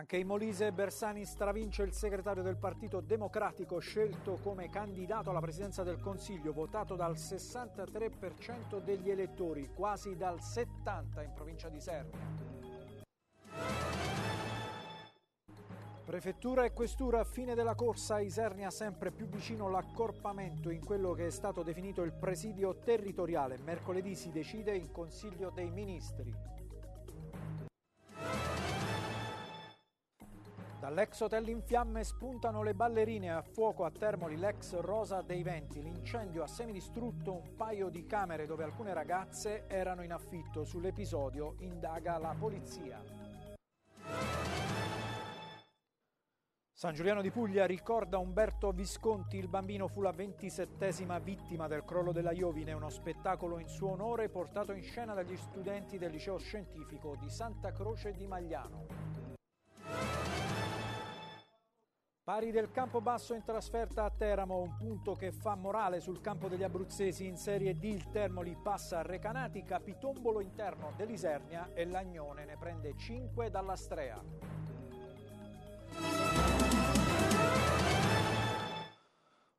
Anche in Molise Bersani stravince il segretario del Partito Democratico scelto come candidato alla presidenza del Consiglio, votato dal 63% degli elettori, quasi dal 70% in provincia di Sernia. Prefettura e questura, fine della corsa, Isernia sempre più vicino l'accorpamento in quello che è stato definito il presidio territoriale. Mercoledì si decide in Consiglio dei Ministri. All'ex hotel in fiamme spuntano le ballerine a fuoco a Termoli l'ex Rosa dei Venti. L'incendio ha semidistrutto un paio di camere dove alcune ragazze erano in affitto. Sull'episodio indaga la polizia. San Giuliano di Puglia ricorda Umberto Visconti, il bambino fu la ventisettesima vittima del crollo della Iovine, uno spettacolo in suo onore portato in scena dagli studenti del liceo scientifico di Santa Croce di Magliano. Pari del campo basso in trasferta a Teramo, un punto che fa morale sul campo degli abruzzesi in Serie D. Il Termoli passa a Recanati, Capitombolo interno dell'Isernia e Lagnone ne prende 5 dalla Strea.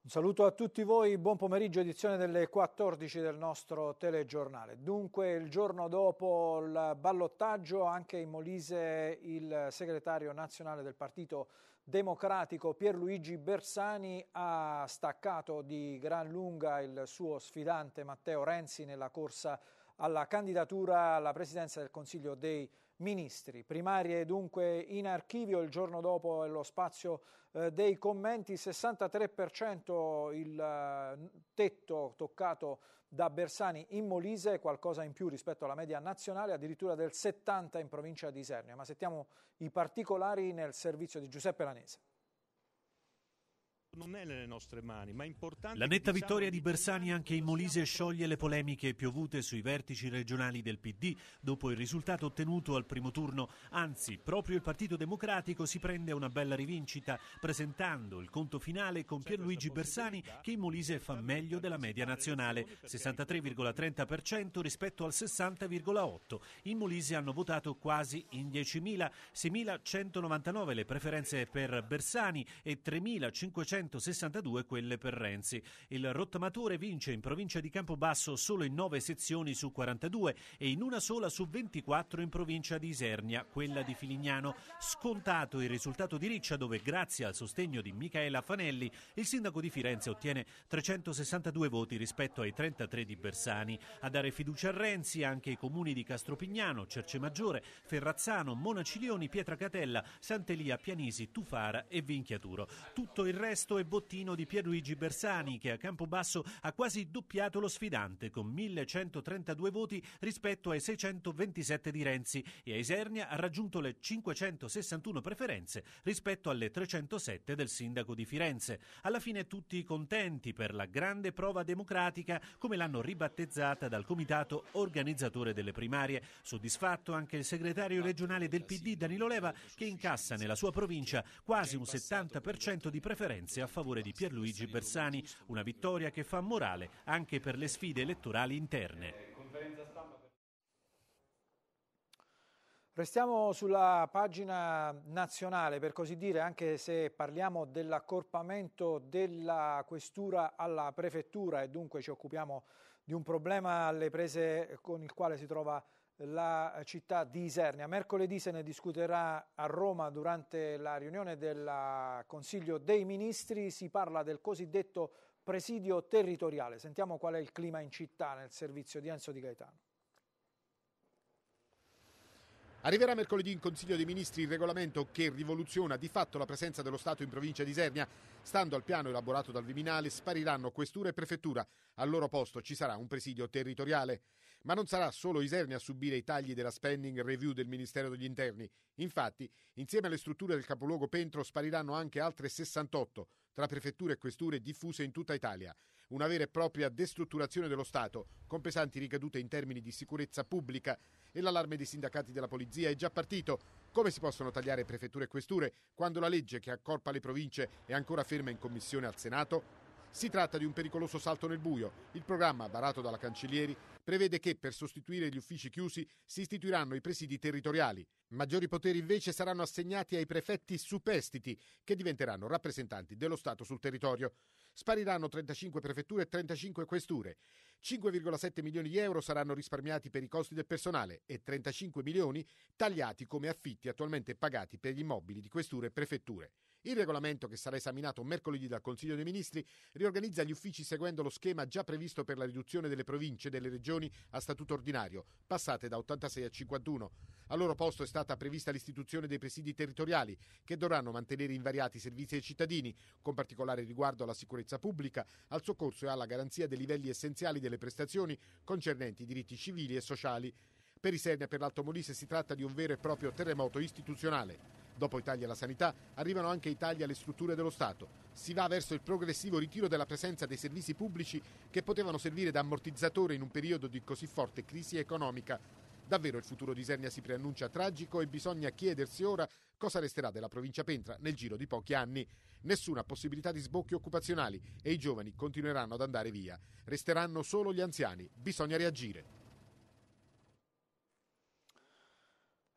Un saluto a tutti voi, buon pomeriggio, edizione delle 14 del nostro telegiornale. Dunque il giorno dopo il ballottaggio anche in Molise il segretario nazionale del partito democratico Pierluigi Bersani ha staccato di gran lunga il suo sfidante Matteo Renzi nella corsa alla candidatura alla presidenza del Consiglio dei Ministri. Primarie dunque in archivio, il giorno dopo è lo spazio eh, dei commenti, 63% il eh, tetto toccato da Bersani in Molise, qualcosa in più rispetto alla media nazionale, addirittura del 70% in provincia di Isernia. Ma sentiamo i particolari nel servizio di Giuseppe Lanese non è nelle nostre mani, ma è importante... La netta diciamo vittoria di Bersani anche in Molise scioglie le polemiche piovute sui vertici regionali del PD dopo il risultato ottenuto al primo turno. Anzi, proprio il Partito Democratico si prende una bella rivincita presentando il conto finale con Pierluigi Bersani che in Molise fa meglio della media nazionale, 63,30% rispetto al 60,8%. In Molise hanno votato quasi in 10.000, 6.199 le preferenze per Bersani e 3.500 262 quelle per Renzi. Il rottamatore vince in provincia di Campobasso solo in 9 sezioni su 42 e in una sola su 24 in provincia di Isernia, quella di Filignano. Scontato il risultato di Riccia dove grazie al sostegno di Michaela Fanelli il sindaco di Firenze ottiene 362 voti rispetto ai 33 di Bersani. A dare fiducia a Renzi anche i comuni di Castropignano, Cercemaggiore, Ferrazzano, Monaciglioni, Pietracatella, Sant'Elia, Pianisi, Tufara e Vinchiaturo. Tutto il resto Sesto e bottino di Pierluigi Bersani, che a Campobasso ha quasi doppiato lo sfidante con 1132 voti rispetto ai 627 di Renzi e a Isernia ha raggiunto le 561 preferenze rispetto alle 307 del sindaco di Firenze. Alla fine tutti contenti per la grande prova democratica, come l'hanno ribattezzata dal comitato organizzatore delle primarie. Soddisfatto anche il segretario regionale del PD Danilo Leva che incassa nella sua provincia quasi un 70% di preferenze a favore di Pierluigi Bersani, una vittoria che fa morale anche per le sfide elettorali interne. Restiamo sulla pagina nazionale, per così dire, anche se parliamo dell'accorpamento della questura alla prefettura e dunque ci occupiamo di un problema alle prese con il quale si trova la città di Isernia. Mercoledì se ne discuterà a Roma durante la riunione del Consiglio dei Ministri. Si parla del cosiddetto presidio territoriale. Sentiamo qual è il clima in città nel servizio di Enzo Di Gaetano. Arriverà mercoledì in Consiglio dei Ministri il regolamento che rivoluziona di fatto la presenza dello Stato in provincia di Isernia. Stando al piano elaborato dal Viminale, spariranno questura e prefettura. Al loro posto ci sarà un presidio territoriale. Ma non sarà solo Isernia a subire i tagli della spending review del Ministero degli Interni. Infatti, insieme alle strutture del capoluogo Pentro spariranno anche altre 68 tra prefetture e questure diffuse in tutta Italia. Una vera e propria destrutturazione dello Stato, con pesanti ricadute in termini di sicurezza pubblica e l'allarme dei sindacati della polizia è già partito. Come si possono tagliare prefetture e questure quando la legge che accorpa le province è ancora ferma in commissione al Senato? Si tratta di un pericoloso salto nel buio. Il programma, varato dalla Cancellieri, prevede che per sostituire gli uffici chiusi si istituiranno i presidi territoriali. Maggiori poteri invece saranno assegnati ai prefetti superstiti, che diventeranno rappresentanti dello Stato sul territorio. Spariranno 35 prefetture e 35 questure. 5,7 milioni di euro saranno risparmiati per i costi del personale e 35 milioni tagliati come affitti attualmente pagati per gli immobili di questure e prefetture. Il regolamento che sarà esaminato mercoledì dal Consiglio dei Ministri riorganizza gli uffici seguendo lo schema già previsto per la riduzione delle province e delle regioni a statuto ordinario, passate da 86 a 51. Al loro posto è stata prevista l'istituzione dei presidi territoriali, che dovranno mantenere invariati i servizi ai cittadini, con particolare riguardo alla sicurezza pubblica, al soccorso e alla garanzia dei livelli essenziali delle prestazioni concernenti i diritti civili e sociali. Per i Isernia e per l'Alto Molise si tratta di un vero e proprio terremoto istituzionale. Dopo Italia alla sanità, arrivano anche Italia alle strutture dello Stato. Si va verso il progressivo ritiro della presenza dei servizi pubblici che potevano servire da ammortizzatore in un periodo di così forte crisi economica. Davvero il futuro di Isernia si preannuncia tragico e bisogna chiedersi ora cosa resterà della provincia Pentra nel giro di pochi anni. Nessuna possibilità di sbocchi occupazionali e i giovani continueranno ad andare via. Resteranno solo gli anziani. Bisogna reagire.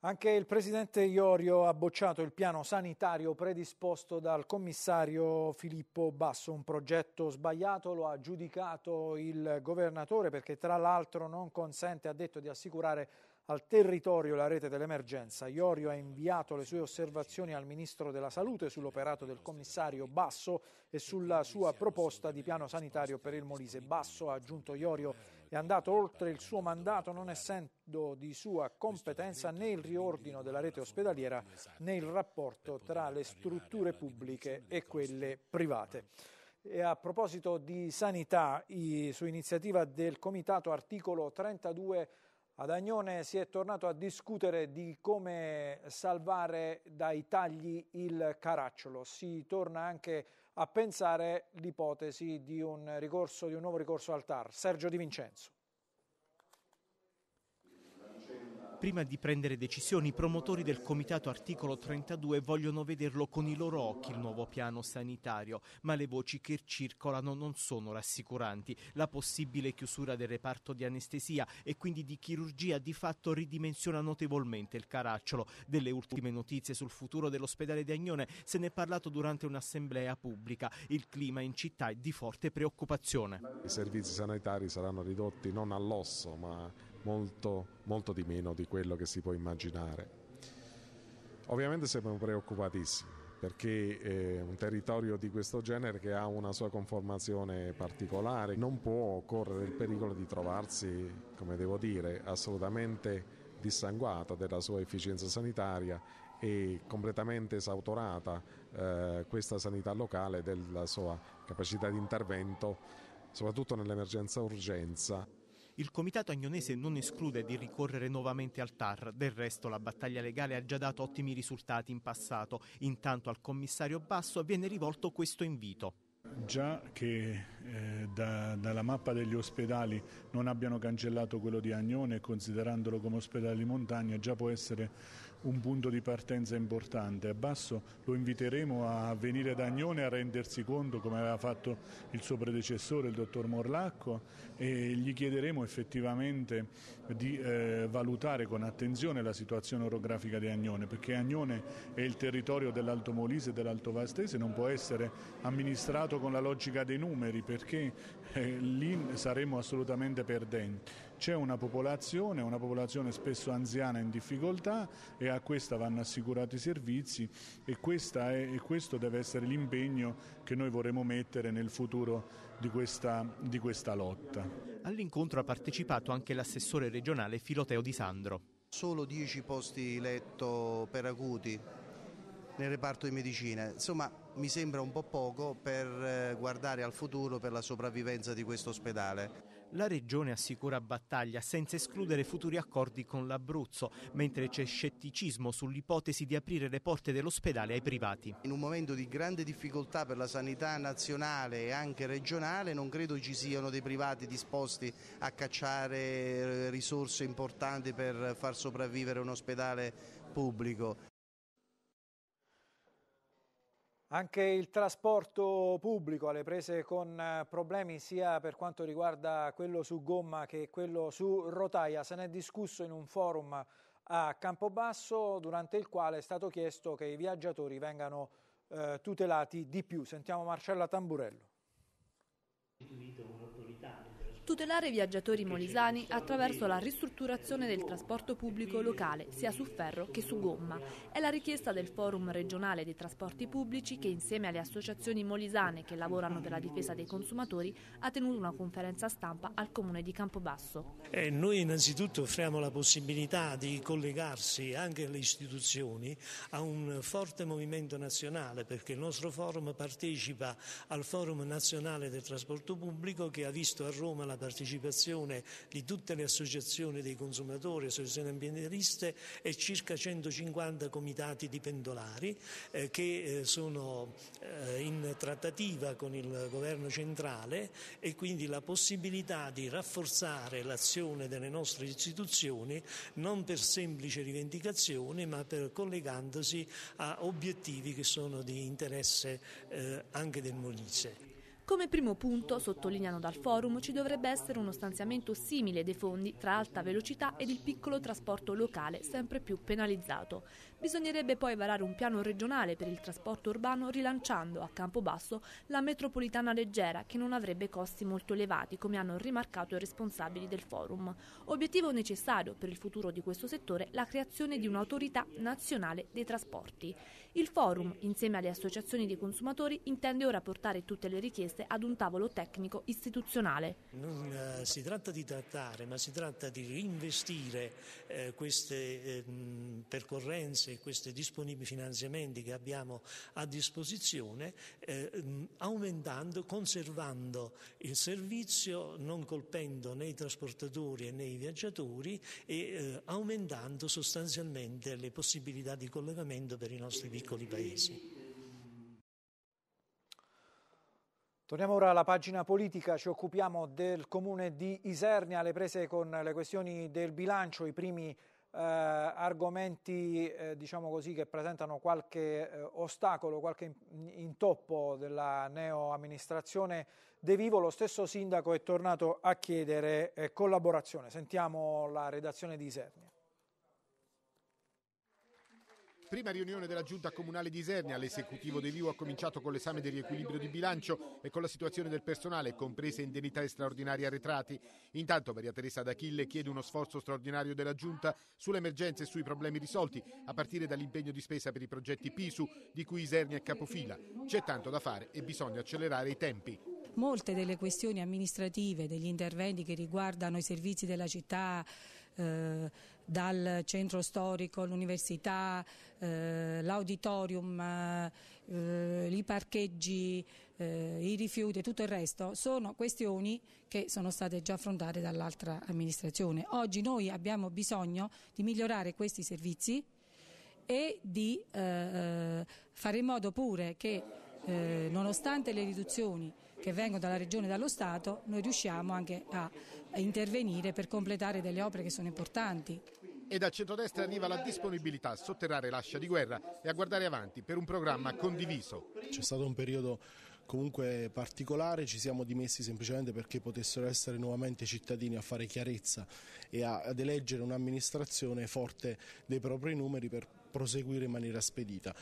Anche il presidente Iorio ha bocciato il piano sanitario predisposto dal commissario Filippo Basso, un progetto sbagliato, lo ha giudicato il governatore perché tra l'altro non consente, ha detto, di assicurare al territorio la rete dell'emergenza. Iorio ha inviato le sue osservazioni al Ministro della Salute sull'operato del commissario Basso e sulla sua proposta di piano sanitario per il Molise. Basso, ha aggiunto Iorio, è andato oltre il suo mandato non essendo di sua competenza né il riordino della rete ospedaliera né il rapporto tra le strutture pubbliche e quelle private. E a proposito di sanità, su iniziativa del Comitato articolo 32 ad Agnone si è tornato a discutere di come salvare dai tagli il caracciolo. Si torna anche a a pensare l'ipotesi di un, ricorso, di un nuovo ricorso al TAR. Sergio Di Vincenzo. Prima di prendere decisioni, i promotori del comitato articolo 32 vogliono vederlo con i loro occhi il nuovo piano sanitario, ma le voci che circolano non sono rassicuranti. La possibile chiusura del reparto di anestesia e quindi di chirurgia di fatto ridimensiona notevolmente il caracciolo. Delle ultime notizie sul futuro dell'ospedale di Agnone se ne è parlato durante un'assemblea pubblica. Il clima in città è di forte preoccupazione. I servizi sanitari saranno ridotti non all'osso, ma molto, molto di meno di quello che si può immaginare. Ovviamente siamo preoccupatissimi perché eh, un territorio di questo genere che ha una sua conformazione particolare non può correre il pericolo di trovarsi, come devo dire, assolutamente dissanguata della sua efficienza sanitaria e completamente esautorata eh, questa sanità locale della sua capacità di intervento, soprattutto nell'emergenza urgenza. Il comitato agnonese non esclude di ricorrere nuovamente al TAR, del resto la battaglia legale ha già dato ottimi risultati in passato, intanto al commissario Basso viene rivolto questo invito. Già che eh, da, dalla mappa degli ospedali non abbiano cancellato quello di Agnone, considerandolo come ospedale di montagna, già può essere un punto di partenza importante. A Basso lo inviteremo a venire ad Agnone a rendersi conto, come aveva fatto il suo predecessore, il dottor Morlacco, e gli chiederemo effettivamente di eh, valutare con attenzione la situazione orografica di Agnone, perché Agnone è il territorio dell'Alto Molise e dell'Alto Vastese, non può essere amministrato con la logica dei numeri, perché eh, lì saremo assolutamente perdenti. C'è una popolazione, una popolazione spesso anziana in difficoltà e a questa vanno assicurati i servizi e, è, e questo deve essere l'impegno che noi vorremmo mettere nel futuro di questa, di questa lotta. All'incontro ha partecipato anche l'assessore regionale Filoteo Di Sandro. Solo 10 posti letto per acuti nel reparto di medicina. Insomma, mi sembra un po' poco per eh, guardare al futuro per la sopravvivenza di questo ospedale. La regione assicura battaglia senza escludere futuri accordi con l'Abruzzo, mentre c'è scetticismo sull'ipotesi di aprire le porte dell'ospedale ai privati. In un momento di grande difficoltà per la sanità nazionale e anche regionale non credo ci siano dei privati disposti a cacciare eh, risorse importanti per far sopravvivere un ospedale pubblico. Anche il trasporto pubblico alle prese con eh, problemi sia per quanto riguarda quello su gomma che quello su rotaia. Se ne è discusso in un forum a Campobasso durante il quale è stato chiesto che i viaggiatori vengano eh, tutelati di più. Sentiamo Marcella Tamburello tutelare i viaggiatori molisani attraverso la ristrutturazione del trasporto pubblico locale, sia su ferro che su gomma. È la richiesta del Forum regionale dei trasporti pubblici che insieme alle associazioni molisane che lavorano per la difesa dei consumatori ha tenuto una conferenza stampa al comune di Campobasso. Eh, noi innanzitutto offriamo la possibilità di collegarsi anche alle istituzioni a un forte movimento nazionale perché il nostro forum partecipa al Forum nazionale del trasporto pubblico che ha visto a Roma la la partecipazione di tutte le associazioni dei consumatori, associazioni ambientaliste e circa 150 comitati di pendolari eh, che eh, sono eh, in trattativa con il governo centrale e quindi la possibilità di rafforzare l'azione delle nostre istituzioni non per semplice rivendicazione ma per collegandosi a obiettivi che sono di interesse eh, anche del Molise. Come primo punto, sottolineano dal forum, ci dovrebbe essere uno stanziamento simile dei fondi tra alta velocità ed il piccolo trasporto locale, sempre più penalizzato. Bisognerebbe poi varare un piano regionale per il trasporto urbano rilanciando a campo basso la metropolitana leggera che non avrebbe costi molto elevati, come hanno rimarcato i responsabili del forum. Obiettivo necessario per il futuro di questo settore la creazione di un'autorità nazionale dei trasporti. Il forum, insieme alle associazioni dei consumatori, intende ora portare tutte le richieste ad un tavolo tecnico istituzionale. Non eh, si tratta di trattare, ma si tratta di reinvestire eh, queste eh, percorrenze, questi disponibili finanziamenti che abbiamo a disposizione, eh, aumentando, conservando il servizio, non colpendo né i trasportatori né i viaggiatori e eh, aumentando sostanzialmente le possibilità di collegamento per i nostri vicini piccoli paesi. Torniamo ora alla pagina politica, ci occupiamo del comune di Isernia, le prese con le questioni del bilancio, i primi eh, argomenti eh, diciamo così, che presentano qualche eh, ostacolo, qualche intoppo della neoamministrazione De Vivo. Lo stesso sindaco è tornato a chiedere eh, collaborazione. Sentiamo la redazione di Isernia. Prima riunione della giunta comunale di Isernia, l'esecutivo dei Vivo ha cominciato con l'esame del riequilibrio di bilancio e con la situazione del personale, comprese indennità e straordinari arretrati. Intanto Maria Teresa D'Achille chiede uno sforzo straordinario della giunta sulle emergenze e sui problemi risolti, a partire dall'impegno di spesa per i progetti PISU, di cui Isernia è capofila. C'è tanto da fare e bisogna accelerare i tempi molte delle questioni amministrative, degli interventi che riguardano i servizi della città, eh, dal centro storico, l'università, eh, l'auditorium, eh, eh, i parcheggi, eh, i rifiuti e tutto il resto, sono questioni che sono state già affrontate dall'altra amministrazione. Oggi noi abbiamo bisogno di migliorare questi servizi e di eh, eh, fare in modo pure che eh, nonostante le riduzioni che vengono dalla Regione e dallo Stato, noi riusciamo anche a intervenire per completare delle opere che sono importanti. E dal centrodestra arriva la disponibilità a sotterrare l'ascia di guerra e a guardare avanti per un programma condiviso. C'è stato un periodo comunque particolare, ci siamo dimessi semplicemente perché potessero essere nuovamente cittadini a fare chiarezza e ad eleggere un'amministrazione forte dei propri numeri per proseguire in maniera spedita.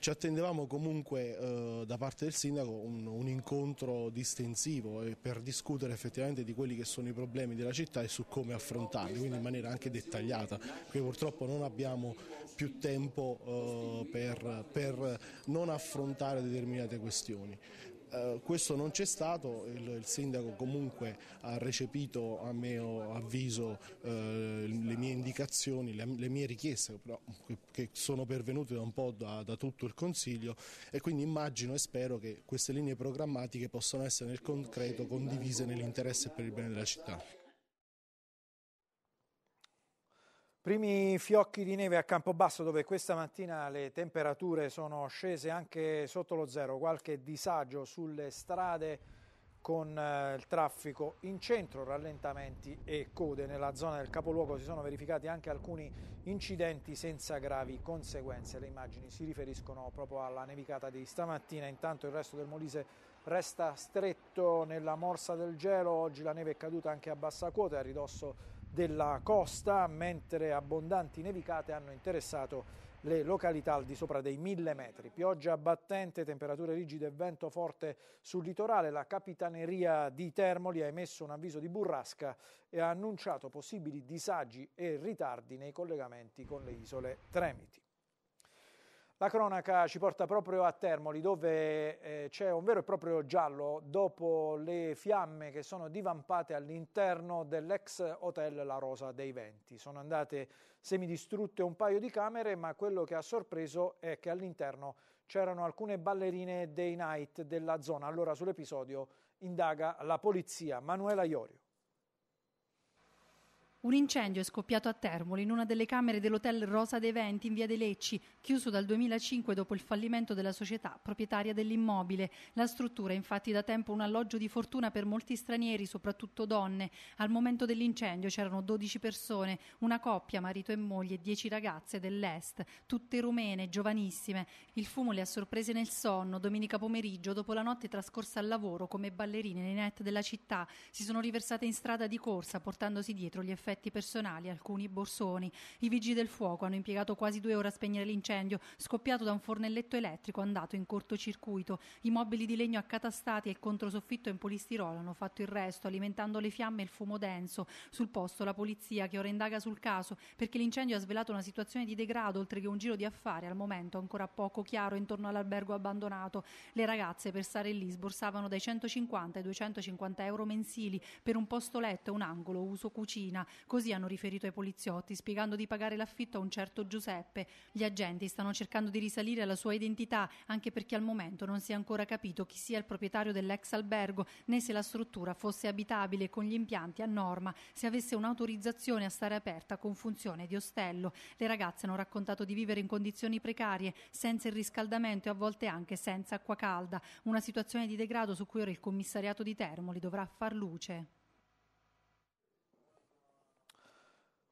Ci attendevamo comunque eh, da parte del sindaco un, un, incontro distensivo eh, per discutere effettivamente di quelli che sono i problemi della città e su come affrontarli, quindi in maniera anche dettagliata, perché purtroppo non abbiamo più tempo eh, per, per non affrontare determinate questioni. Eh, questo non c'è stato, il, il, sindaco comunque ha recepito a mio avviso eh, le mie indicazioni, le, le mie richieste però, che sono pervenute da un po' da, da, tutto il Consiglio e quindi immagino e spero che queste linee programmatiche possano essere nel concreto condivise nell'interesse per il bene della città. Primi fiocchi di neve a Campobasso dove questa mattina le temperature sono scese anche sotto lo zero, qualche disagio sulle strade con eh, il traffico in centro, rallentamenti e code. Nella zona del capoluogo si sono verificati anche alcuni incidenti senza gravi conseguenze. Le immagini si riferiscono proprio alla nevicata di stamattina, intanto il resto del Molise resta stretto nella morsa del gelo, oggi la neve è caduta anche a bassa quota a ridosso della costa, mentre abbondanti nevicate hanno interessato le località al di sopra dei 1000 metri. Pioggia battente, temperature rigide e vento forte sul litorale. La Capitaneria di Termoli ha emesso un avviso di burrasca e ha annunciato possibili disagi e ritardi nei collegamenti con le isole Tremiti. La cronaca ci porta proprio a Termoli dove eh, c'è un vero e proprio giallo dopo le fiamme che sono divampate all'interno dell'ex hotel La Rosa dei Venti. Sono andate semidistrutte un paio di camere ma quello che ha sorpreso è che all'interno c'erano alcune ballerine dei night della zona. Allora sull'episodio indaga la polizia. Manuela Iorio. Un incendio è scoppiato a Termoli in una delle camere dell'hotel Rosa dei Venti in via dei Lecci, chiuso dal 2005 dopo il fallimento della società proprietaria dell'immobile. La struttura è infatti da tempo un alloggio di fortuna per molti stranieri, soprattutto donne. Al momento dell'incendio c'erano 12 persone, una coppia, marito e moglie, e 10 ragazze dell'est, tutte rumene, giovanissime. Il fumo le ha sorprese nel sonno domenica pomeriggio dopo la notte trascorsa al lavoro come ballerine nei net della città. Si sono riversate in strada di corsa portandosi dietro gli effetti effetti personali, alcuni borsoni. I vigili del fuoco hanno impiegato quasi due ore a spegnere l'incendio, scoppiato da un fornelletto elettrico andato in cortocircuito. I mobili di legno accatastati e il controsoffitto in polistirolo hanno fatto il resto, alimentando le fiamme e il fumo denso. Sul posto la polizia, che ora indaga sul caso, perché l'incendio ha svelato una situazione di degrado, oltre che un giro di affari al momento ancora poco chiaro intorno all'albergo abbandonato. Le ragazze per stare lì sborsavano dai 150 ai 250 euro mensili per un posto letto e un angolo uso cucina. Così hanno riferito ai poliziotti, spiegando di pagare l'affitto a un certo Giuseppe. Gli agenti stanno cercando di risalire alla sua identità, anche perché al momento non si è ancora capito chi sia il proprietario dell'ex albergo, né se la struttura fosse abitabile con gli impianti a norma, se avesse un'autorizzazione a stare aperta con funzione di ostello. Le ragazze hanno raccontato di vivere in condizioni precarie, senza il riscaldamento e a volte anche senza acqua calda, una situazione di degrado su cui ora il commissariato di Termoli dovrà far luce.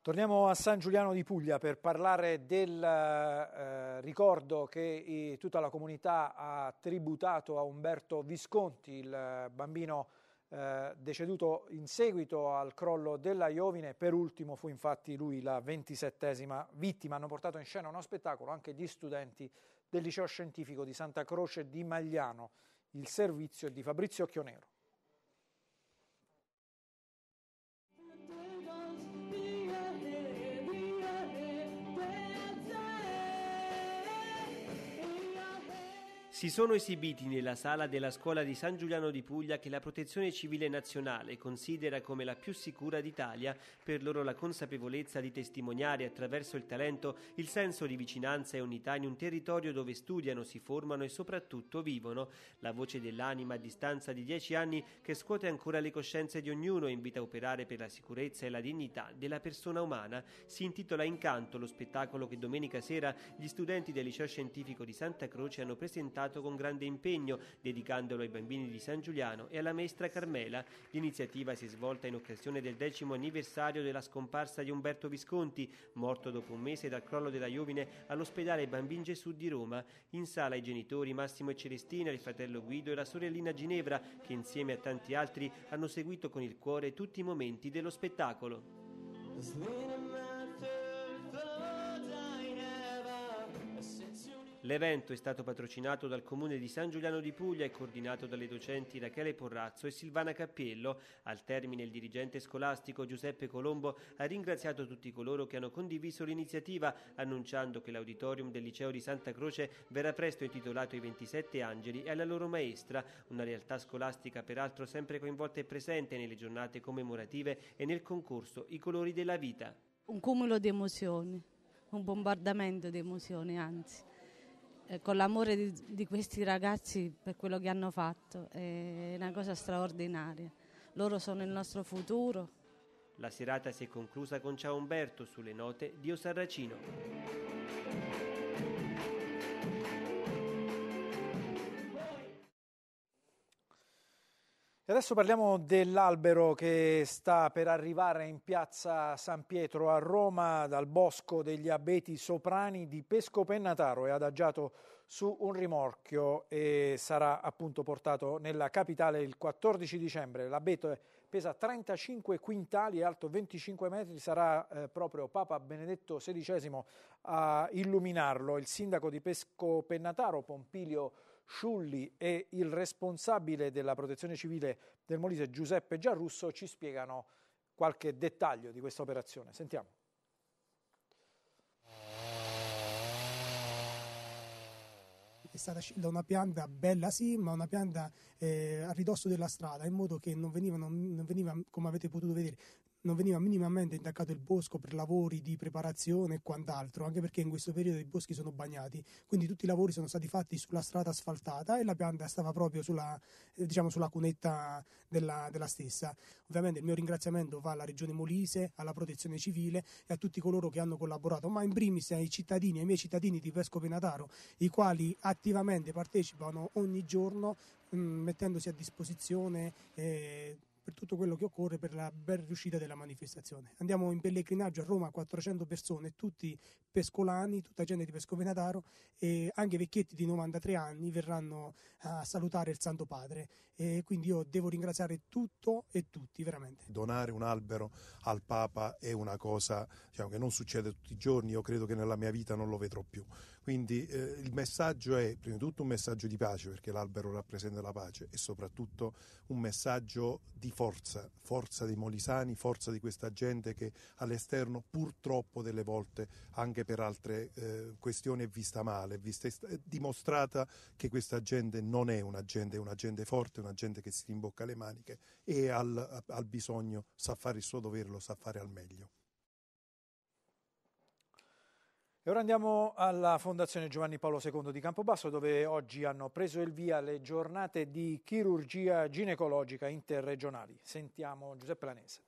Torniamo a San Giuliano di Puglia per parlare del eh, ricordo che tutta la comunità ha tributato a Umberto Visconti, il bambino eh, deceduto in seguito al crollo della Iovine. Per ultimo fu infatti lui la ventisettesima vittima. Hanno portato in scena uno spettacolo anche gli studenti del liceo scientifico di Santa Croce di Magliano, il servizio di Fabrizio Chionero. Si sono esibiti nella sala della scuola di San Giuliano di Puglia che la Protezione Civile Nazionale considera come la più sicura d'Italia per loro la consapevolezza di testimoniare attraverso il talento il senso di vicinanza e unità in un territorio dove studiano, si formano e soprattutto vivono. La voce dell'anima a distanza di dieci anni che scuote ancora le coscienze di ognuno e invita a operare per la sicurezza e la dignità della persona umana. Si intitola Incanto lo spettacolo che domenica sera gli studenti del liceo scientifico di Santa Croce hanno presentato lavorato con grande impegno, dedicandolo ai bambini di San Giuliano e alla maestra Carmela. L'iniziativa si è svolta in occasione del decimo anniversario della scomparsa di Umberto Visconti, morto dopo un mese dal crollo della Iovine all'ospedale Bambin Gesù di Roma. In sala i genitori Massimo e Celestina, il fratello Guido e la sorellina Ginevra, che insieme a tanti altri hanno seguito con il cuore tutti i momenti dello spettacolo. L'evento è stato patrocinato dal Comune di San Giuliano di Puglia e coordinato dalle docenti Rachele Porrazzo e Silvana Cappiello. Al termine il dirigente scolastico Giuseppe Colombo ha ringraziato tutti coloro che hanno condiviso l'iniziativa, annunciando che l'auditorium del liceo di Santa Croce verrà presto intitolato ai 27 angeli e alla loro maestra, una realtà scolastica peraltro sempre coinvolta e presente nelle giornate commemorative e nel concorso I colori della vita. Un cumulo di emozioni, un bombardamento di emozioni anzi. Eh, con l'amore di, di, questi ragazzi per quello che hanno fatto, è una cosa straordinaria. Loro sono il nostro futuro. La serata si è conclusa con Ciao Umberto sulle note di O Sarracino. E adesso parliamo dell'albero che sta per arrivare in piazza San Pietro a Roma dal bosco degli abeti soprani di Pesco Pennataro. È adagiato su un rimorchio e sarà appunto portato nella capitale il 14 dicembre. L'abeto pesa 35 quintali e alto 25 metri. Sarà eh, proprio Papa Benedetto XVI a illuminarlo. Il sindaco di Pesco Pennataro, Pompilio Sciulli e il responsabile della protezione civile del Molise, Giuseppe Giarrusso, ci spiegano qualche dettaglio di questa operazione. Sentiamo. è stata scelta una pianta bella sì, ma una pianta eh, a ridosso della strada, in modo che non, venivano, non veniva, come avete potuto vedere, non veniva minimamente intaccato il bosco per lavori di preparazione e quant'altro, anche perché in questo periodo i boschi sono bagnati, quindi tutti i lavori sono stati fatti sulla strada asfaltata e la pianta stava proprio sulla, eh, diciamo, sulla cunetta della, della stessa. Ovviamente il mio ringraziamento va alla Regione Molise, alla Protezione Civile e a tutti coloro che hanno collaborato, ma in primis ai cittadini, ai miei cittadini di Vesco Penataro, i quali attivamente partecipano ogni giorno mh, mm, mettendosi a disposizione. Eh, per tutto quello che occorre per la ben riuscita della manifestazione. Andiamo in pellegrinaggio a Roma, 400 persone, tutti pescolani, tutta gente di Pescovenataro e anche vecchietti di 93 anni verranno a salutare il Santo Padre. E quindi io devo ringraziare tutto e tutti, veramente. Donare un albero al Papa è una cosa diciamo, che non succede tutti i giorni, io credo che nella mia vita non lo vedrò più. Quindi eh, il messaggio è prima di tutto un messaggio di pace, perché l'albero rappresenta la pace, e soprattutto un messaggio di forza, forza dei molisani, forza di questa gente che all'esterno purtroppo delle volte, anche per altre eh, questioni, è vista male, è, vista, è dimostrata che questa gente non è una gente, è una gente forte, è una gente che si rimbocca le maniche e al, al bisogno sa fare il suo dovere, lo sa fare al meglio. E ora andiamo alla Fondazione Giovanni Paolo II di Campobasso dove oggi hanno preso il via le giornate di chirurgia ginecologica interregionali. Sentiamo Giuseppe Lanese.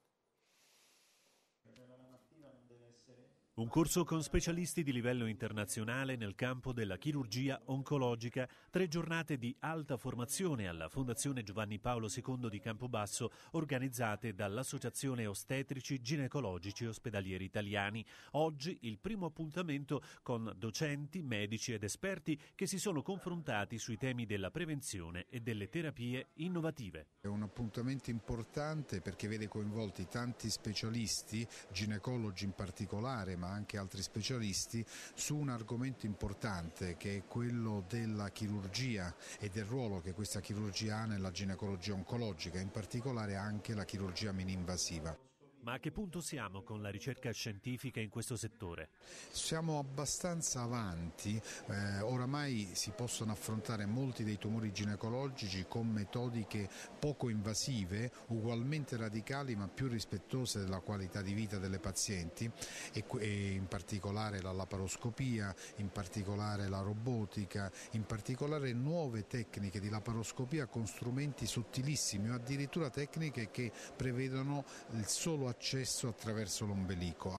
Un corso con specialisti di livello internazionale nel campo della chirurgia oncologica, tre giornate di alta formazione alla Fondazione Giovanni Paolo II di Campobasso organizzate dall'Associazione Ostetrici Ginecologici Ospedalieri Italiani. Oggi il primo appuntamento con docenti, medici ed esperti che si sono confrontati sui temi della prevenzione e delle terapie innovative. È un appuntamento importante perché vede coinvolti tanti specialisti, ginecologi in particolare, ma anche altri specialisti su un argomento importante che è quello della chirurgia e del ruolo che questa chirurgia ha nella ginecologia oncologica, in particolare anche la chirurgia mini-invasiva. Ma a che punto siamo con la ricerca scientifica in questo settore? Siamo abbastanza avanti, eh, oramai si possono affrontare molti dei tumori ginecologici con metodiche poco invasive, ugualmente radicali ma più rispettose della qualità di vita delle pazienti e, e in particolare la laparoscopia, in particolare la robotica, in particolare nuove tecniche di laparoscopia con strumenti sottilissimi o addirittura tecniche che prevedono il solo accesso attraverso l'ombelico.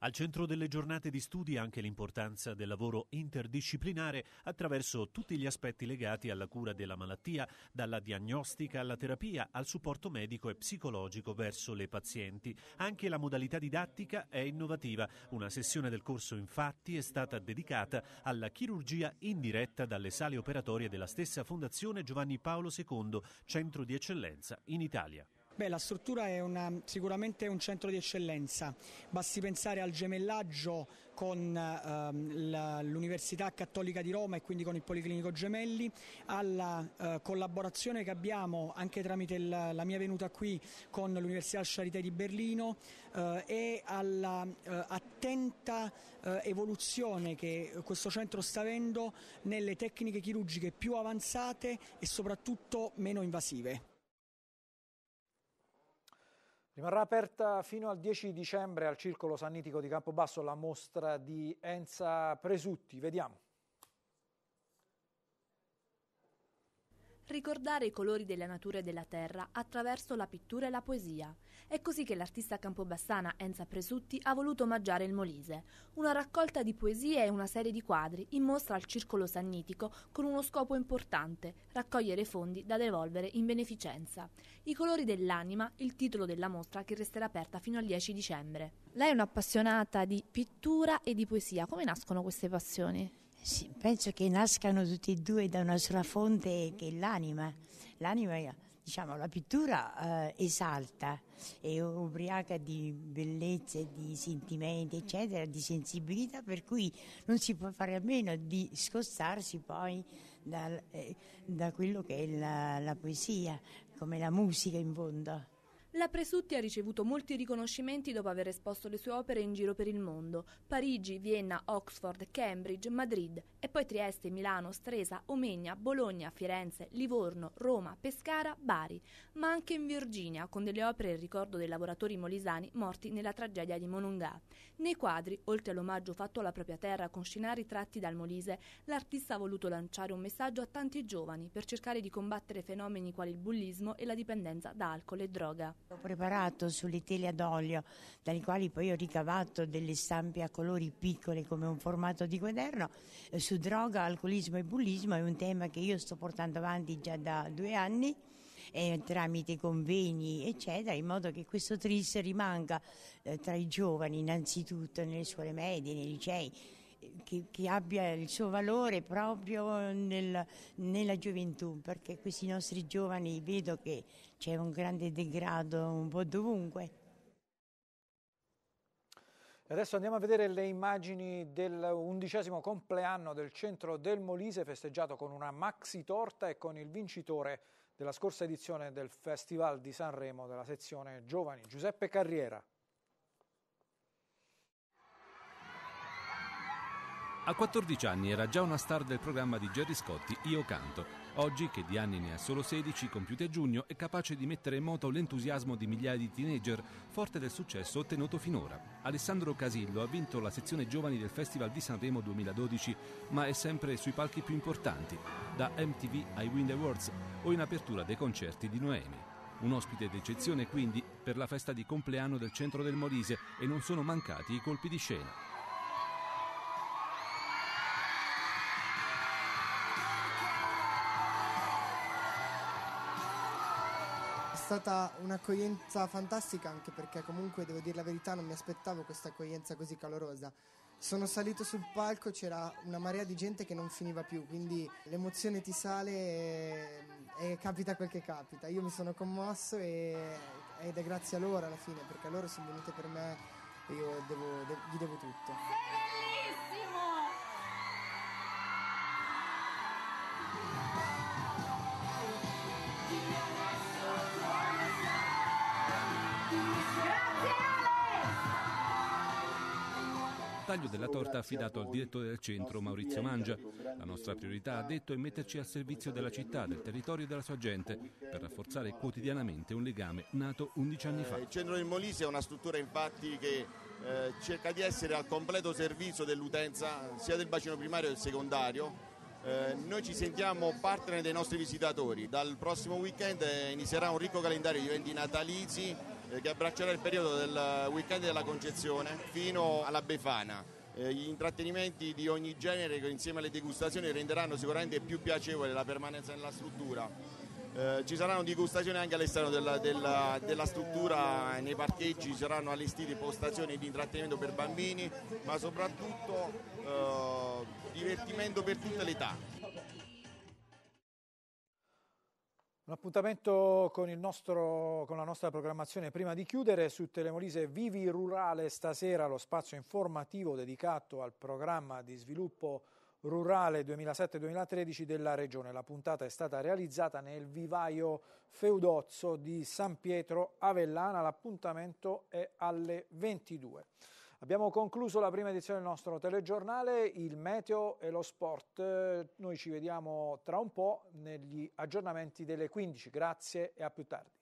Al centro delle giornate di studi anche l'importanza del lavoro interdisciplinare attraverso tutti gli aspetti legati alla cura della malattia, dalla diagnostica alla terapia, al supporto medico e psicologico verso le pazienti. Anche la modalità didattica è innovativa. Una sessione del corso infatti è stata dedicata alla chirurgia indiretta dalle sale operatorie della stessa Fondazione Giovanni Paolo II, centro di eccellenza in Italia. Beh, la struttura è una, sicuramente un centro di eccellenza, basti pensare al gemellaggio con ehm, l'Università Cattolica di Roma e quindi con il Policlinico Gemelli, alla eh, collaborazione che abbiamo anche tramite la, la mia venuta qui con l'Università Charité di Berlino eh, e alla eh, attenta eh, evoluzione che questo centro sta avendo nelle tecniche chirurgiche più avanzate e soprattutto meno invasive. Rimarrà aperta fino al 10 dicembre al Circolo Sannitico di Campobasso la mostra di Enza Presutti. Vediamo. Ricordare i colori della natura e della terra attraverso la pittura e la poesia. È così che l'artista campobassana Enza Presutti ha voluto omaggiare il Molise, una raccolta di poesie e una serie di quadri in mostra al Circolo Sannitico con uno scopo importante, raccogliere fondi da devolvere in beneficenza. I colori dell'anima, il titolo della mostra che resterà aperta fino al 10 dicembre. Lei è un'appassionata di pittura e di poesia, come nascono queste passioni? Sì, penso che nascano tutti e due da una sola fonte che è l'anima. L'anima, diciamo, la pittura eh, esalta, è ubriaca di bellezze, di sentimenti, eccetera, di sensibilità, per cui non si può fare a meno di scostarsi poi dal, eh, da quello che è la, la poesia, come la musica in fondo. La Presutti ha ricevuto molti riconoscimenti dopo aver esposto le sue opere in giro per il mondo. Parigi, Vienna, Oxford, Cambridge, Madrid e poi Trieste, Milano, Stresa, Omegna, Bologna, Firenze, Livorno, Roma, Pescara, Bari, ma anche in Virginia con delle opere in ricordo dei lavoratori molisani morti nella tragedia di Monongà. Nei quadri, oltre all'omaggio fatto alla propria terra con scenari tratti dal Molise, l'artista ha voluto lanciare un messaggio a tanti giovani per cercare di combattere fenomeni quali il bullismo e la dipendenza da alcol e droga. Ho preparato sulle tele ad olio, dalle quali poi ho ricavato delle stampe a colori piccole come un formato di quaderno, eh, su droga, alcolismo e bullismo è un tema che io sto portando avanti già da due anni eh, tramite convegni eccetera in modo che questo tris rimanga eh, tra i giovani innanzitutto nelle scuole medie, nei licei che, che, abbia il suo valore proprio nel, nella gioventù, perché questi nostri giovani vedo che c'è un grande degrado un po' dovunque. Adesso andiamo a vedere le immagini del undicesimo compleanno del centro del Molise festeggiato con una maxi torta e con il vincitore della scorsa edizione del Festival di Sanremo della sezione Giovani, Giuseppe Carriera. A 14 anni era già una star del programma di Gerry Scotti Io Canto Oggi, che di anni ne ha solo 16, compiute a giugno, è capace di mettere in moto l'entusiasmo di migliaia di teenager, forte del successo ottenuto finora. Alessandro Casillo ha vinto la sezione giovani del Festival di Sanremo 2012, ma è sempre sui palchi più importanti, da MTV ai Wind Awards o in apertura dei concerti di Noemi. Un ospite d'eccezione quindi per la festa di compleanno del centro del Molise e non sono mancati i colpi di scena. stata un'accoglienza fantastica anche perché comunque devo dire la verità non mi aspettavo questa accoglienza così calorosa. Sono salito sul palco, c'era una marea di gente che non finiva più, quindi l'emozione ti sale e, e capita quel che capita. Io mi sono commosso e, ed è grazie a loro alla fine perché loro sono venute per me e io devo, de- gli devo tutto. taglio della torta affidato al direttore del centro Maurizio Mangia. La nostra priorità, ha detto, è metterci al servizio della città, del territorio e della sua gente per rafforzare quotidianamente un legame nato 11 anni fa. Eh, il centro del Molise è una struttura infatti che eh, cerca di essere al completo servizio dell'utenza sia del bacino primario che del secondario eh, noi ci sentiamo partner dei nostri visitatori. Dal prossimo weekend eh, inizierà un ricco calendario di eventi natalizi eh, che abbraccerà il periodo del weekend della Concezione fino alla Befana. Eh, gli intrattenimenti di ogni genere insieme alle degustazioni renderanno sicuramente più piacevole la permanenza nella struttura. Eh, ci saranno degustazioni anche all'esterno della, della, della struttura, nei parcheggi ci saranno allestite postazioni di intrattenimento per bambini, ma soprattutto eh, divertimento per tutte le età Un appuntamento con, nostro, con, la nostra programmazione prima di chiudere su Telemolise Vivi Rurale stasera, lo spazio informativo dedicato al programma di sviluppo rurale 2007-2013 della regione. La puntata è stata realizzata nel vivaio Feudozzo di San Pietro Avellana, l'appuntamento è alle 22. Abbiamo concluso la prima edizione del nostro telegiornale, il meteo e lo sport. Noi ci vediamo tra un po' negli aggiornamenti delle 15. Grazie e a più tardi.